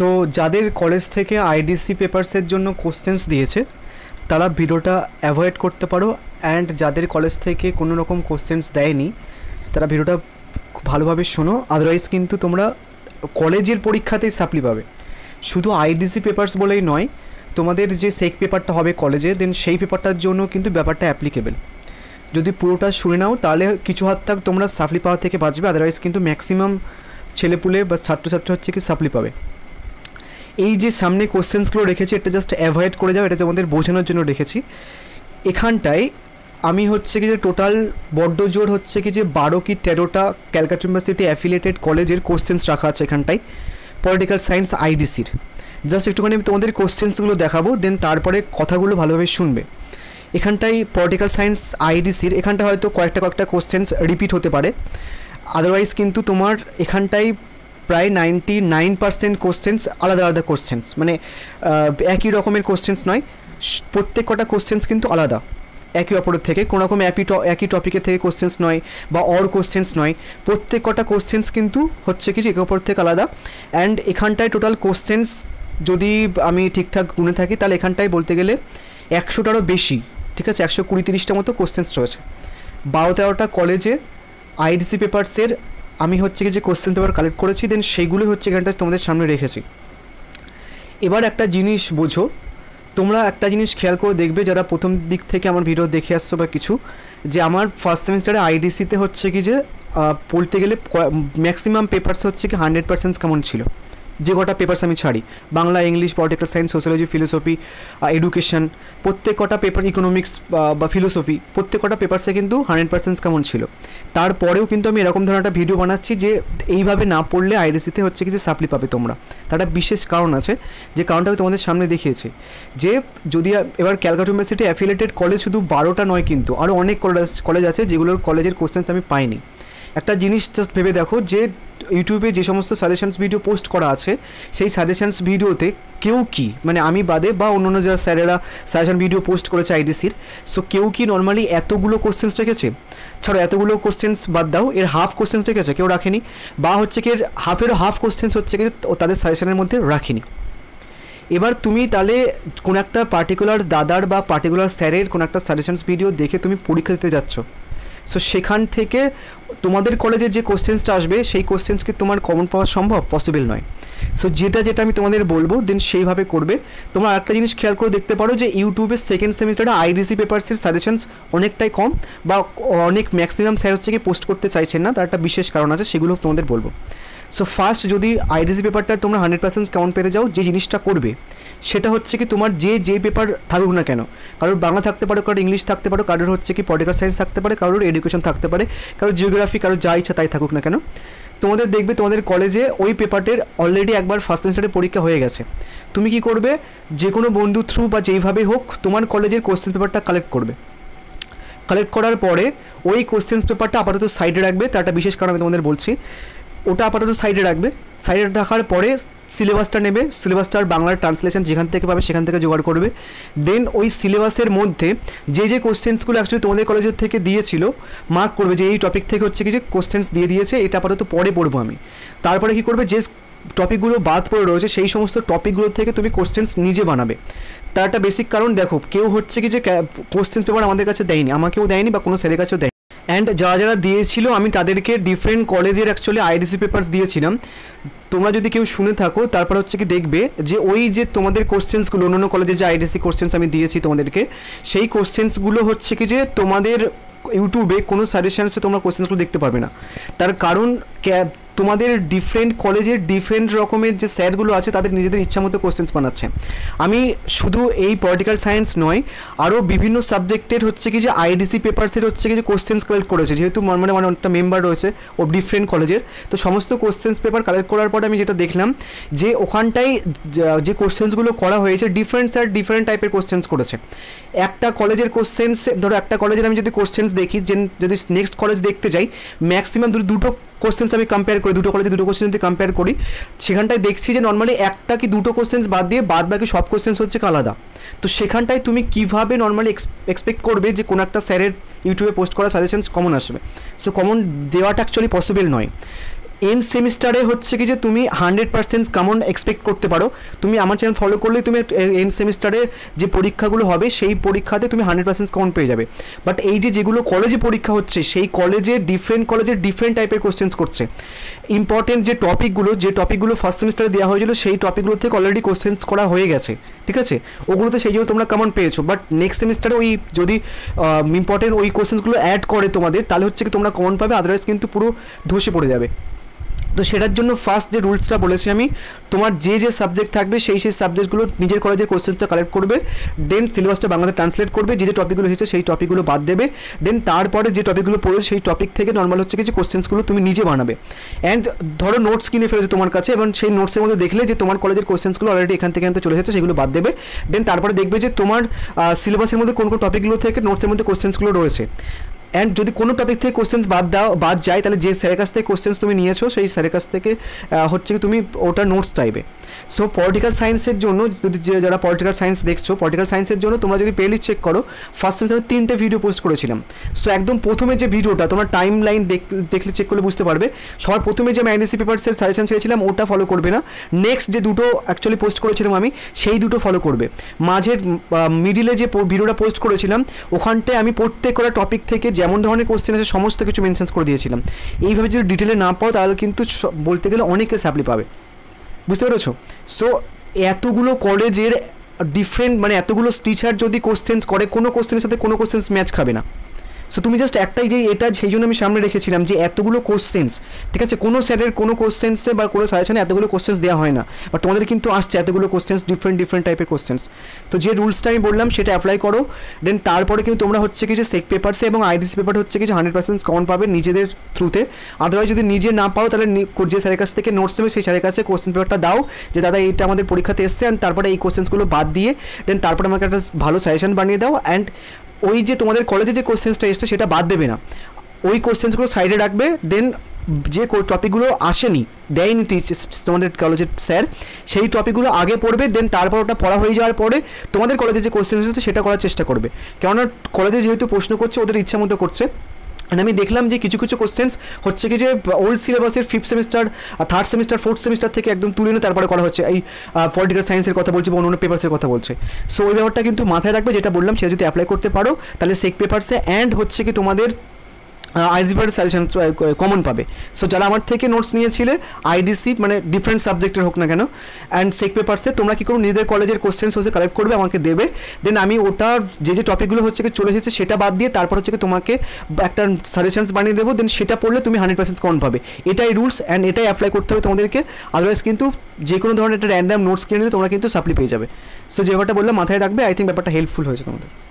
so যাদের college থেকে IDC পেপার্সের জন্য কোশ্চেন্স দিয়েছে তারা ভিডিওটা অ্যাভয়েড করতে পারো অ্যান্ড যাদের কলেজ থেকে কোনো রকম কোশ্চেন্স দেয়নি তারা ভিডিওটা ভালোভাবে শোনো আদারওয়াইজ কিন্তু তোমরা কলেজের পরীক্ষাতেই সাপ্লি পাবে শুধু আইডিসি পেপার্স বলেই নয় তোমাদের যে সেক পেপারটা হবে কলেজে দেন সেই পেপারটার জন্য কিন্তু ব্যাপারটা অ্যাপ্লিকেবেল যদি পুরোটা শুনে নাও তাহলে কিছু হাত তাক তোমরা সাপ্লি পাওয়া থেকে বাঁচবে আদারওয়াইজ কিন্তু ম্যাক্সিমাম ছেলেপুলে বা ছাত্রছাত্রী হচ্ছে কি সাপ্লি পাবে এই যে সামনে কোশ্চেন্সগুলো রেখেছি এটা জাস্ট অ্যাভয়েড করে যাও এটা তোমাদের বোঝানোর জন্য রেখেছি এখানটায় আমি হচ্ছে কি যে টোটাল বড্ড জোর হচ্ছে কি যে বারো কি তেরোটা ক্যালকাটা ইউনিভার্সিটি অ্যাফিলিয়েটেড কলেজের কোশ্চেন্স রাখা আছে এখানটায় পলিটিক্যাল সায়েন্স আইডিসির জাস্ট একটুখানি আমি তোমাদের কোশ্চেন্সগুলো দেখাবো দেন তারপরে কথাগুলো ভালোভাবে শুনবে এখানটাই পলিটিক্যাল সায়েন্স আইডিসির এখানটা হয়তো কয়েকটা কয়েকটা কোশ্চেন্স রিপিট হতে পারে আদারওয়াইজ কিন্তু তোমার এখানটাই প্রায় নাইনটি নাইন পার্সেন্ট কোশ্চেন্স আলাদা আলাদা কোশ্চেন্স মানে একই রকমের কোশ্চেন্স নয় প্রত্যেক কটা কোশ্চেন্স কিন্তু আলাদা একে অপরের থেকে কোনো রকম একই একই টপিকের থেকে কোশ্চেন্স নয় বা অর কোশ্চেন্স নয় প্রত্যেক কটা কোশ্চেন্স কিন্তু হচ্ছে কিছু একে অপর থেকে আলাদা অ্যান্ড এখানটায় টোটাল কোশ্চেন্স যদি আমি ঠিকঠাক গুনে থাকি তাহলে এখানটায় বলতে গেলে একশোটারও বেশি ঠিক আছে একশো কুড়ি তিরিশটা মতো কোশ্চেন্স রয়েছে বারো তেরোটা কলেজে আইডিসি পেপার্সের আমি হচ্ছে যে কোশ্চেন পেপার কালেক্ট করেছি দেন সেইগুলোই হচ্ছে এখানটা তোমাদের সামনে রেখেছি এবার একটা জিনিস বোঝো তোমরা একটা জিনিস খেয়াল করে দেখবে যারা প্রথম দিক থেকে আমার ভিডিও দেখে আসছো বা কিছু যে আমার ফার্স্ট সেমিস্টারে আইডিসিতে হচ্ছে কি যে বলতে গেলে ম্যাক্সিমাম পেপার্স হচ্ছে কি হান্ড্রেড পার্সেন্ট কেমন ছিল যে কটা পেপার্স আমি ছাড়ি Bangla English political science sociology philosophy education প্রত্যেক কটা পেপার ইকোনমিক্স বা ফিলোসফি প্রত্যেক কটা পেপার্সে কিন্তু হান্ড্রেড পার্সেন্ট কেমন ছিল তারপরেও কিন্তু আমি এরকম ধরনের একটা ভিডিও বানাচ্ছি যে এইভাবে না পড়লে আইডিসিতে হচ্ছে কি যে সাপ্লি পাবে তোমরা তার একটা বিশেষ কারণ আছে যে কারণটা আমি তোমাদের সামনে দেখিয়েছি যে যদি এবার ক্যালকাটা ইউনিভার্সিটি অ্যাফিলেটেড কলেজ শুধু বারোটা নয় কিন্তু আরও অনেক কলেজ কলেজ আছে যেগুলোর কলেজের কোশ্চেন্স আমি পাইনি একটা জিনিস জাস্ট ভেবে দেখো যে ইউটিউবে যে সমস্ত সাজেশনস ভিডিও পোস্ট করা আছে সেই সাজেশনস ভিডিওতে কেউ কি মানে আমি বাদে বা অন্য অন্য যারা স্যারেরা সাজেশন ভিডিও পোস্ট করেছে আইডিসির সো কেউ কি নর্মালি এতগুলো কোশ্চেন্স রেখেছে ছাড়া এতগুলো কোশ্চেন্স বাদ দাও এর হাফ কোশ্চেন্স রেখেছে কেউ রাখেনি বা হচ্ছে কি এর হাফেরও হাফ কোশ্চেন্স হচ্ছে কি তাদের সাজেশনের মধ্যে রাখেনি এবার তুমি তাহলে কোনো একটা পার্টিকুলার দাদার বা পার্টিকুলার স্যারের কোনো একটা সাজেশনস ভিডিও দেখে তুমি পরীক্ষা দিতে যাচ্ছ সো সেখান থেকে তোমাদের কলেজে যে কোশ্চেন্সটা আসবে সেই কোশ্চেন্সকে তোমার কমন পাওয়া সম্ভব পসিবল নয় সো যেটা যেটা আমি তোমাদের বলবো দেন সেইভাবে করবে তোমরা একটা জিনিস খেয়াল করে দেখতে পারো যে ইউটিউবের সেকেন্ড সেমিস্টারে আইডিসি পেপার্সের সাজেশনস অনেকটাই কম বা অনেক ম্যাক্সিমাম স্যার হচ্ছে কি পোস্ট করতে চাইছেন না তার একটা বিশেষ কারণ আছে সেগুলো তোমাদের বলবো সো ফার্স্ট যদি আইডিসি পেপারটা তোমরা হান্ড্রেড পার্সেন্ট কাউন্ট পেতে যাও যে জিনিসটা করবে সেটা হচ্ছে কি তোমার যে যে পেপার থাকুক না কেন কারোর বাংলা থাকতে পারো কারোর ইংলিশ থাকতে পারো কারোর হচ্ছে কি পলিটিক্যাল সায়েন্স থাকতে পারে কারোর এডুকেশন থাকতে পারে কারোর জিওগ্রাফি কারোর যা ইচ্ছা তাই থাকুক না কেন তোমাদের দেখবে তোমাদের কলেজে ওই পেপারটির অলরেডি একবার ফার্স্ট সেমিস্টারের পরীক্ষা হয়ে গেছে তুমি কি করবে যে কোনো বন্ধু থ্রু বা যেইভাবে হোক তোমার কলেজের কোশ্চেন পেপারটা কালেক্ট করবে কালেক্ট করার পরে ওই কোশ্চেন্স পেপারটা আপাতত সাইডে রাখবে তার একটা বিশেষ কারণ আমি তোমাদের বলছি ওটা আপাতত সাইডে রাখবে সাইডে রাখার পরে সিলেবাসটা নেবে সিলেবাসটার বাংলার ট্রান্সলেশন যেখান থেকে পাবে সেখান থেকে জোগাড় করবে দেন ওই সিলেবাসের মধ্যে যে যে কোশ্চেন্সগুলো অ্যাকচুয়ালি তোমাদের কলেজের থেকে দিয়েছিল মার্ক করবে যে এই টপিক থেকে হচ্ছে কি যে কোশ্চেন্স দিয়ে দিয়েছে এটা আপাতত পরে পড়বো আমি তারপরে কি করবে যে টপিকগুলো বাদ পড়ে রয়েছে সেই সমস্ত টপিকগুলো থেকে তুমি কোশ্চেন্স নিজে বানাবে তার একটা বেসিক কারণ দেখো কেউ হচ্ছে কি যে কোশ্চেন্স পেপার আমাদের কাছে দেয়নি আমাকেও দেয়নি বা কোনো স্যারের কাছেও দেয়নি অ্যান্ড যারা যারা দিয়েছিল আমি তাদেরকে ডিফারেন্ট কলেজের অ্যাকচুয়ালি আইডিসি পেপার্স দিয়েছিলাম তোমরা যদি কেউ শুনে থাকো তারপর হচ্ছে কি দেখবে যে ওই যে তোমাদের কোশ্চেন্সগুলো অন্য অন্য কলেজে যে আইডিসি কোশ্চেন্স আমি দিয়েছি তোমাদেরকে সেই কোশ্চেন্সগুলো হচ্ছে কি যে তোমাদের ইউটিউবে কোনো সাজেশানসে তোমরা কোশ্চেন্সগুলো দেখতে পারবে না তার কারণ ক্যাব তোমাদের ডিফারেন্ট কলেজের ডিফারেন্ট রকমের যে স্যারগুলো আছে তাদের নিজেদের ইচ্ছা মতো কোশ্চেন্স বানাচ্ছে আমি শুধু এই পলিটিক্যাল সায়েন্স নয় আরও বিভিন্ন সাবজেক্টের হচ্ছে কি যে আইডিসি পেপার্সের হচ্ছে কি যে কোশ্চেন্স কালেক্ট করেছে যেহেতু মানে মানে অনেকটা মেম্বার রয়েছে ও ডিফারেন্ট কলেজের তো সমস্ত কোশ্চেন্স পেপার কালেক্ট করার পর পর আমি যেটা দেখলাম যে ওখানটাই যে কোশ্চেন্সগুলো করা হয়েছে ডিফারেন্ট স্যার ডিফারেন্ট টাইপের কোশ্চেন্স করেছে একটা কলেজের কোশ্চেন্স ধরো একটা কলেজের আমি যদি কোশ্চেন্স দেখি যে যদি নেক্সট কলেজ দেখতে যাই ম্যাক্সিমাম দুটো কোশ্চেন্স আমি কম্পেয়ার করি দুটো কলেজে দুটো কোশ্চেন যদি কম্পেয়ার করি সেখানটায় দেখছি যে নর্মালি একটা কি দুটো কোশ্চেন্স বাদ দিয়ে বাদ বাকি সব কোশ্চেন্স হচ্ছে আলাদা তো সেখানটায় তুমি কীভাবে নর্মালি এক্সপেক্ট করবে যে কোনো একটা স্যারের ইউটিউবে পোস্ট করা সাজেশনস কমন আসবে সো কমন দেওয়াটা অ্যাকচুয়ালি পসিবল নয় এন্ড সেমিস্টারে হচ্ছে কি যে তুমি হান্ড্রেড পার্সেন্ট কামন এক্সপেক্ট করতে পারো তুমি আমার চ্যানেল ফলো করলেই তুমি এন্ড সেমিস্টারে যে পরীক্ষাগুলো হবে সেই পরীক্ষাতে তুমি হান্ড্রেড পার্সেন্ট কামন পেয়ে যাবে বাট এই যে যেগুলো কলেজে পরীক্ষা হচ্ছে সেই কলেজে ডিফারেন্ট কলেজে ডিফারেন্ট টাইপের কোশ্চেন্স করছে ইম্পর্টেন্ট যে টপিকগুলো যে টপিকগুলো ফার্স্ট সেমিস্টারে দেওয়া হয়েছিল সেই টপিকগুলো থেকে অলরেডি কোশ্চেন্স করা হয়ে গেছে ঠিক আছে ওগুলোতে সেই জন্য তোমরা কামন পেয়েছো বাট নেক্সট সেমিস্টারে ওই যদি ইম্পর্টেন্ট ওই কোশ্চেন্সগুলো অ্যাড করে তোমাদের তাহলে হচ্ছে কি তোমরা কমন পাবে আদারওয়াইজ কিন্তু পুরো ধসে পড়ে যাবে তো সেটার জন্য ফার্স্ট যে রুলসটা বলেছি আমি তোমার যে যে সাবজেক্ট থাকবে সেই সেই সাবজেক্টগুলো নিজের কলেজের কোশ্চেন্সটা কালেক্ট করবে দেন সিলেবাসটা বাংলাতে ট্রান্সলেট করবে যে যে টপিকগুলো হয়েছে সেই টপিকগুলো বাদ দেবে দেন তারপরে যে টপিকগুলো পড়েছে সেই টপিক থেকে নর্মাল হচ্ছে কিছু কোশ্চেন্সগুলো তুমি নিজে বানাবে অ্যান্ড ধরো নোটস কিনে ফেলেছে তোমার কাছে এবং সেই নোটসের মধ্যে দেখলে যে তোমার কলেজের কোশ্চেন্সগুলো অলরেডি এখান থেকে এখানে চলে এসেছে সেগুলো বাদ দেবে দেন তারপরে দেখবে যে তোমার সিলেবাসের মধ্যে কোন কোন টপিকগুলো থেকে নোটসের মধ্যে কোশ্চেন্সগুলো রয়েছে অ্যান্ড যদি কোনো টপিক থেকে কোশ্চেন্স বাদ দাও বাদ যায় তাহলে যে স্যারের কাছ থেকে কোশ্চেন্স তুমি নিয়েছো সেই স্যারের কাছ থেকে হচ্ছে কি তুমি ওটা নোটস চাইবে সো পলিটিক্যাল সায়েন্সের জন্য যদি যারা পলিটিক্যাল সায়েন্স দেখছো পলিটিক্যাল সায়েন্সের জন্য তোমরা যদি পেলি চেক করো ফার্স্ট সেমিস্টারে তিনটে ভিডিও পোস্ট করেছিলাম সো একদম প্রথমে যে ভিডিওটা তোমার টাইম লাইন দেখলে চেক করলে বুঝতে পারবে সবার প্রথমে যে ম্যাগনেসি পেপার্সের সাজেশন চেয়েছিলাম ওটা ফলো করবে না নেক্সট যে দুটো অ্যাকচুয়ালি পোস্ট করেছিলাম আমি সেই দুটো ফলো করবে মাঝের মিডিলে যে ভিডিওটা পোস্ট করেছিলাম ওখানটায় আমি প্রত্যেক করা টপিক থেকে যেমন ধরনের কোশ্চেন আছে সমস্ত কিছু মেনশনস করে দিয়েছিলাম এইভাবে যদি ডিটেলে না পাও তাহলে কিন্তু বলতে গেলে অনেকে সাপ্লি পাবে বুঝতে পেরেছো সো এতগুলো কলেজের ডিফারেন্ট মানে এতগুলো টিচার যদি কোশ্চেন্স করে কোনো কোশ্চেনের সাথে কোনো কোশ্চেন্স ম্যাচ খাবে না সো তুমি জাস্ট একটাই যে এটা সেই জন্য আমি সামনে রেখেছিলাম যে এতগুলো কোশ্চেন্স ঠিক আছে কোনো স্যারের কোনো কোশ্চেন্সে বা কোনো সাজেশনে এতগুলো কোশ্চেন্স দেওয়া হয় না বা তোমাদের কিন্তু আসছে এতগুলো কোশ্চেন্স ডিফারেন্ট ডিফারেন্ট টাইপের কোশ্চেন্স তো যে রুলসটা আমি বললাম সেটা অ্যাপ্লাই করো দেন তারপরে কিন্তু তোমরা হচ্ছে কিছু সেক পেপারসে এবং আইডিসি পেপার হচ্ছে কিছু হান্ড্রেড পার্সেন্ট কমন পাবে নিজেদের থ্রুতে আদারওয়াইজ যদি নিজে না পাও তাহলে যে স্যারের কাছ থেকে নোটস নেবে সেই স্যারের কাছে কোশ্চেন পেপারটা দাও যে দাদা এইটা আমাদের পরীক্ষাতে এসছে অ্যান্ড তারপরে এই কোশ্চেন্সগুলো বাদ দিয়ে দেন তারপরে আমাকে একটা ভালো সাজেশন বানিয়ে দাও অ্যান্ড ওই যে তোমাদের কলেজে যে কোশ্চেন্সটা এসছে সেটা বাদ দেবে না ওই কোশ্চেন্সগুলো সাইডে রাখবে দেন যে টপিকগুলো আসেনি দেয়নি তোমাদের কলেজের স্যার সেই টপিকগুলো আগে পড়বে দেন তারপর ওটা পড়া হয়ে যাওয়ার পরে তোমাদের কলেজে যে কোশ্চেন সেটা করার চেষ্টা করবে কেননা কলেজে যেহেতু প্রশ্ন করছে ওদের ইচ্ছা মতো করছে অ্যান্ড আমি দেখলাম যে কিছু কিছু কোশ্চেন্স হচ্ছে কি যে ওল্ড সিলেবাসের fifth semester third semester fourth semester থেকে একদম তুলে এনে তারপরে করা হচ্ছে এই পলিটিক্যাল সায়েন্সের কথা বলছে বা অন্য পেপার্সের কথা বলছে সো ওই ব্যাপারটা কিন্তু মাথায় রাখবে যেটা বললাম সেটা যদি অ্যাপ্লাই করতে পারো তাহলে সেক পেপার্সে অ্যান্ড হচ্ছে কি তোমাদের আইডিসির সাজেশন কমন পাবে সো যারা আমার থেকে নোটস নিয়েছিলে আইডিসি মানে ডিফারেন্ট সাবজেক্টের হোক না কেন অ্যান্ড সেক পেপার্সে তোমরা কী করো নিজেদের কলেজের কোশ্চেন্স হচ্ছে কালেক্ট করবে আমাকে দেবে দেন আমি ওটার যে যে টপিকগুলো হচ্ছে কি চলে এসেছে সেটা বাদ দিয়ে তারপর হচ্ছে তোমাকে একটা সাজেশনস বানিয়ে দেবো দেন সেটা পড়লে তুমি হান্ড্রেড পার্সেন্ট কমন পাবে এটাই রুলস অ্যান্ড এটাই অ্যাপ্লাই করতে হবে তোমাদেরকে আদারওয়াইজ কিন্তু যে কোনো ধরনের একটা র্যান্ডাম নোটস কিনে নিলে তোমরা কিন্তু সাপ্লি পেয়ে যাবে সো যে ব্যাপারটা বললাম মাথায় রাখবে আই থিঙ্ক ব্যাপারটা হেল্পফুল হয়েছে তোমাদের